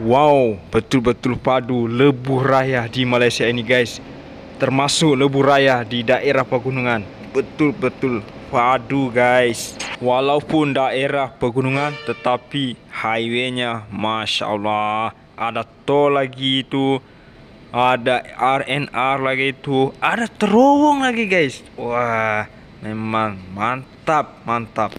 Wow, betul-betul padu lebuh raya di Malaysia ini guys Termasuk lebuh raya di daerah pegunungan Betul-betul padu guys Walaupun daerah pegunungan tetapi highwaynya Masya Allah Ada tol lagi itu Ada RNR lagi itu Ada terowong lagi guys Wah, memang mantap, mantap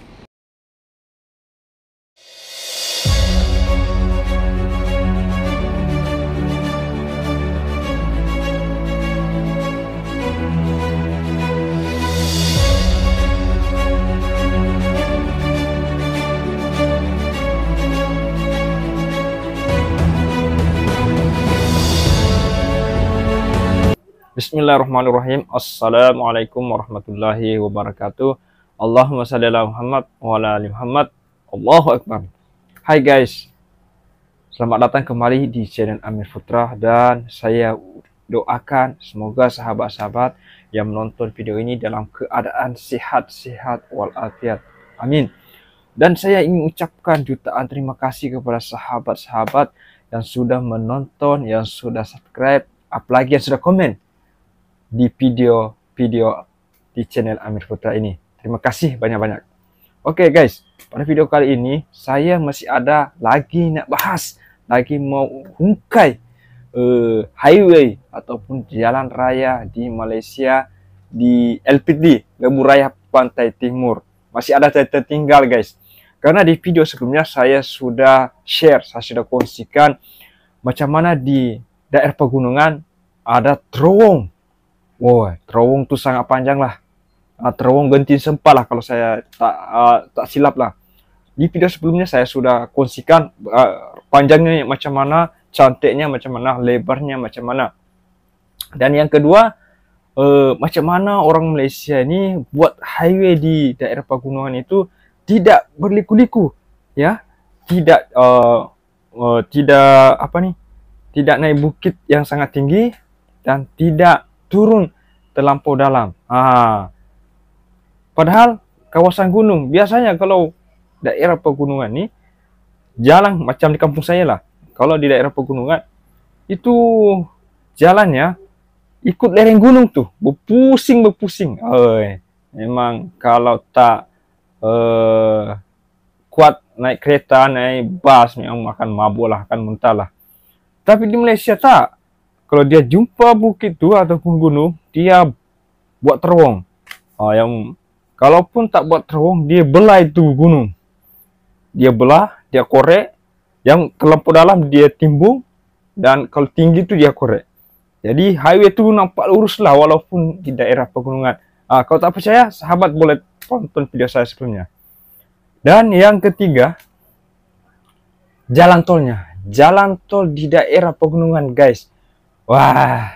Bismillahirrahmanirrahim. Assalamualaikum warahmatullahi wabarakatuh. Allahumma salli ala Muhammad wa ala ali Muhammad. Allahu akbar. Hai guys. Selamat datang kembali di channel Amir Futrah dan saya doakan semoga sahabat-sahabat yang menonton video ini dalam keadaan sihat-sihat walafiat. Amin. Dan saya ingin ucapkan jutaan terima kasih kepada sahabat-sahabat yang sudah menonton, yang sudah subscribe, apalagi yang sudah komen di video-video di channel Amir Putra ini. Terima kasih banyak-banyak. Okey guys, pada video kali ini saya masih ada lagi nak bahas, lagi mau hungkai uh, highway ataupun jalan raya di Malaysia di LPD, Lembu Raya Pantai Timur. Masih ada cerita tinggal, guys. Karena di video sebelumnya saya sudah share, saya sudah kongsikan macam mana di daerah pegunungan ada terowong Wow, terowong tu sangat panjang lah. Uh, terowong genting sempal lah kalau saya tak uh, tak silap lah. Di video sebelumnya saya sudah kongsikan uh, panjangnya macam mana, cantiknya macam mana, lebarnya macam mana. Dan yang kedua, uh, macam mana orang Malaysia ni buat highway di daerah pegunungan itu tidak berliku-liku, ya, tidak uh, uh, tidak apa ni, tidak naik bukit yang sangat tinggi dan tidak turun terlampau dalam. Ha. Padahal kawasan gunung biasanya kalau daerah pegunungan ni jalan macam di kampung saya lah. Kalau di daerah pegunungan itu jalannya ikut lereng gunung tu berpusing berpusing. Oi, memang kalau tak uh, kuat naik kereta naik bas memang akan mabuk lah akan mentah lah. Tapi di Malaysia tak kalau dia jumpa bukit tu ataupun gunung dia buat terowong uh, yang kalaupun tak buat terowong dia belah itu gunung dia belah dia korek yang kelampau dalam dia timbung dan kalau tinggi tu dia korek jadi highway tu nampak lurus lah walaupun di daerah pegunungan uh, kalau tak percaya sahabat boleh tonton video saya sebelumnya dan yang ketiga jalan tolnya jalan tol di daerah pegunungan guys Wah,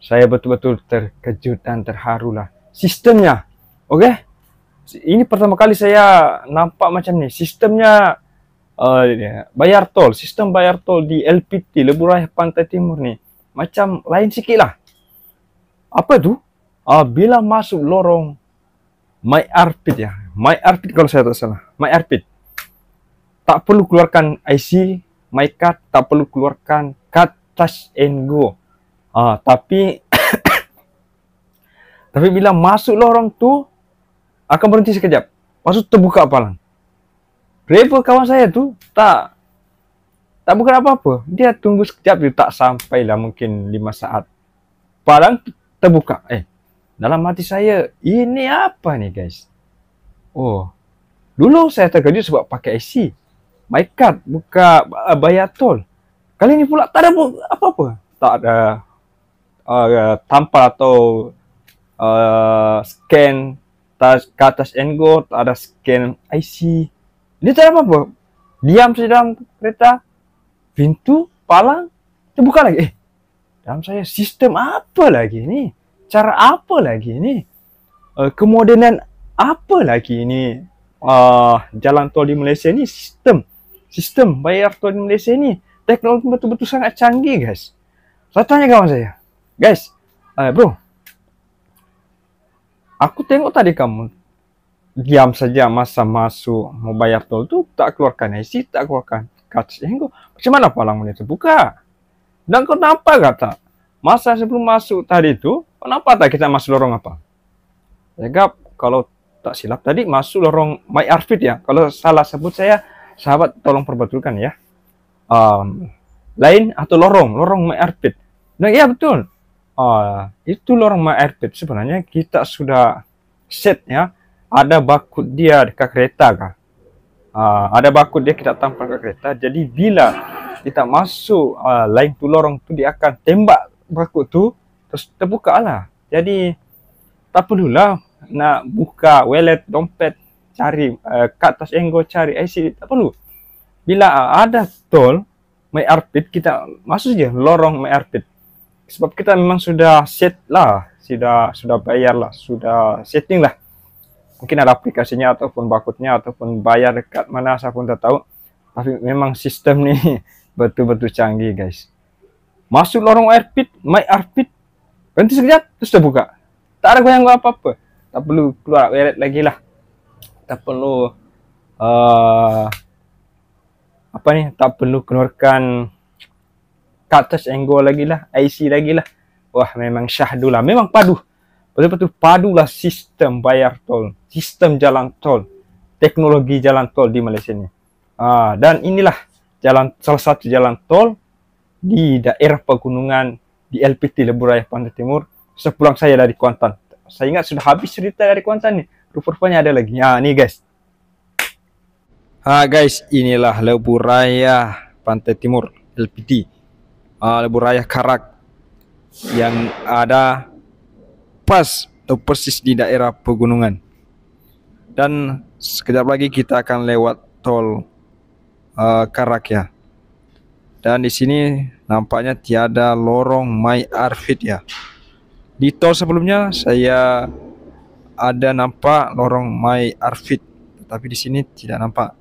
saya betul-betul terkejut dan terharu lah Sistemnya, okey? Ini pertama kali saya nampak macam ni. Sistemnya uh, bayar tol, sistem bayar tol di LPT Lebuh Pantai Timur ni macam lain sikit lah. Apa tu? Uh, bila masuk lorong My Arpit ya. My Arpit kalau saya tak salah. My Arpit. Tak perlu keluarkan IC, my card, tak perlu keluarkan card touch and go. Ha, tapi tapi bila masuk lorong tu akan berhenti sekejap. Masuk terbuka palang. Driver kawan saya tu tak tak bukan apa-apa. Dia tunggu sekejap dia tak sampai lah mungkin lima saat. Palang terbuka. Eh, dalam hati saya, ini apa ni guys? Oh, dulu saya terkejut sebab pakai IC. My card buka uh, bayar tol. Kali ni pula tak ada apa-apa. Tak ada uh, ah, ya, tampal atau uh, scan touch, ke atas Engo, tak ada scan IC. Dia tak ada apa-apa. Diam saja dalam kereta. Pintu, palang, terbuka lagi. Eh, dalam saya sistem apa lagi ni? Cara apa lagi ni? Uh, ah, kemodenan apa lagi ni? Uh, jalan tol di Malaysia ni sistem. Sistem bayar tol di Malaysia ni teknologi betul-betul sangat canggih guys saya tanya kawan saya guys uh, bro aku tengok tadi kamu diam saja masa masuk mau bayar tol tu tak keluarkan IC tak keluarkan kartu sehingga macam mana palang mulia buka? dan kau nampak gak tak masa sebelum masuk tadi tu kenapa tak kita masuk lorong apa Saya Sebab kalau tak silap tadi masuk lorong my arfit ya kalau salah sebut saya sahabat tolong perbetulkan ya um, lain atau lorong, lorong Ma'arifat. Nah, ya betul. Uh, itu lorong Ma'arifat sebenarnya kita sudah set ya. Ada bakut dia dekat kereta kan? Uh, ada bakut dia kita tampar dekat kereta. Jadi bila kita masuk uh, lain tu lorong tu dia akan tembak bakut tu terus terbuka lah. Jadi tak perlu lah nak buka wallet, dompet, cari uh, eh, kad tas enggo, cari IC, tak perlu bila ada tol my MyRPID kita masuk saja lorong my MyRPID sebab kita memang sudah set lah sudah sudah bayar lah sudah setting lah mungkin ada aplikasinya ataupun bakutnya ataupun bayar dekat mana saya pun tak tahu tapi memang sistem ni betul-betul canggih guys masuk lorong my MyRPID nanti sekejap terus dah buka tak ada goyang apa-apa tak perlu keluar wallet lagi lah tak perlu uh, apa ni tak perlu keluarkan cutters angle lagi lah IC lagi lah wah memang syahdu lah memang padu betul-betul padu lah sistem bayar tol sistem jalan tol teknologi jalan tol di Malaysia ni uh, dan inilah jalan salah satu jalan tol di daerah pegunungan di LPT Leburaya Pantai Timur sepulang saya dari Kuantan saya ingat sudah habis cerita dari Kuantan ni rupanya ada lagi ya ni guys Ah guys, inilah lebu raya Pantai Timur LPT. Ah, lebu raya Karak yang ada pas atau persis di daerah pegunungan. Dan sekejap lagi kita akan lewat tol uh, Karak ya. Dan di sini nampaknya tiada lorong My Arfit ya. Di tol sebelumnya saya ada nampak lorong My Arfit, tapi di sini tidak nampak.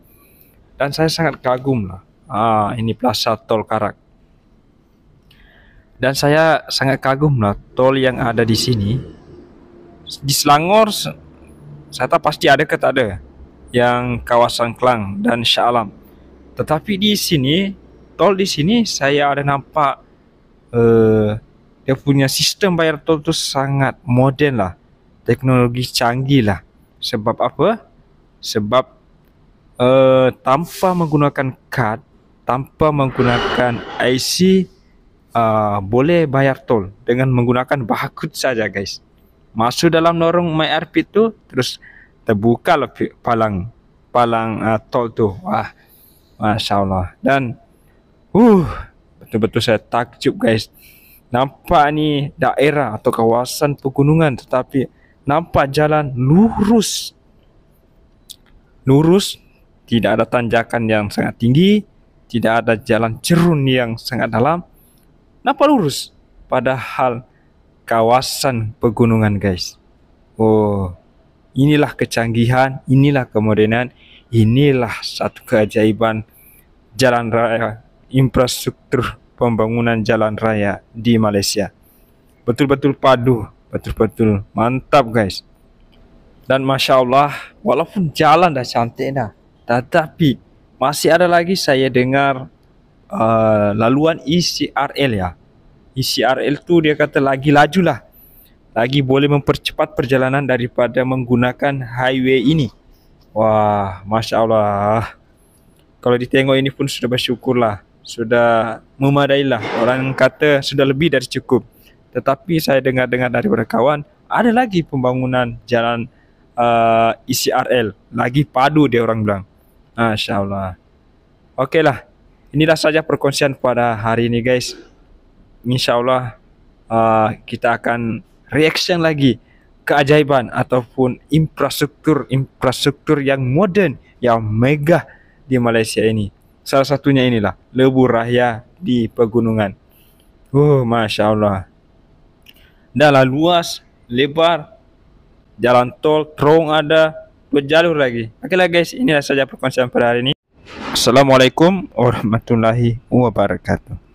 dan saya sangat kagum lah. Ah, ini Plaza Tol Karak. Dan saya sangat kagum lah tol yang ada di sini. Di Selangor, saya tak pasti ada ke tak ada yang kawasan Kelang dan Shah Alam. Tetapi di sini, tol di sini saya ada nampak uh, dia punya sistem bayar tol tu sangat moden lah. Teknologi canggih lah. Sebab apa? Sebab Eh, tanpa menggunakan kad, tanpa menggunakan IC uh, eh, boleh bayar tol dengan menggunakan barcode saja guys. Masuk dalam lorong MyRP tu terus terbuka lebih palang palang uh, tol tu. Wah. Masyaallah. Dan uh betul-betul saya takjub guys. Nampak ni daerah atau kawasan pegunungan tetapi nampak jalan lurus. Lurus tidak ada tanjakan yang sangat tinggi, tidak ada jalan cerun yang sangat dalam. Napa lurus? Padahal kawasan pegunungan guys. Oh, inilah kecanggihan, inilah kemodernan, inilah satu keajaiban jalan raya, infrastruktur pembangunan jalan raya di Malaysia. Betul-betul padu, betul-betul mantap guys. Dan Masya Allah, walaupun jalan dah cantik dah, tetapi masih ada lagi saya dengar uh, laluan ECRL ya. ECRL tu dia kata lagi lajulah. Lagi boleh mempercepat perjalanan daripada menggunakan highway ini. Wah, Masya Allah. Kalau ditengok ini pun sudah bersyukurlah. Sudah memadailah. Orang kata sudah lebih dari cukup. Tetapi saya dengar-dengar daripada kawan, ada lagi pembangunan jalan uh, ECRL. Lagi padu dia orang bilang. Masya Allah Okey lah Inilah saja perkongsian pada hari ini guys Insya Allah uh, Kita akan reaction lagi Keajaiban ataupun infrastruktur-infrastruktur yang modern Yang megah di Malaysia ini Salah satunya inilah Lebu Rahya di pegunungan Oh uh, Masya Allah Dahlah luas, lebar Jalan tol, terong ada jalur lagi. Okeylah guys, inilah saja perkongsian pada hari ini. Assalamualaikum warahmatullahi wabarakatuh.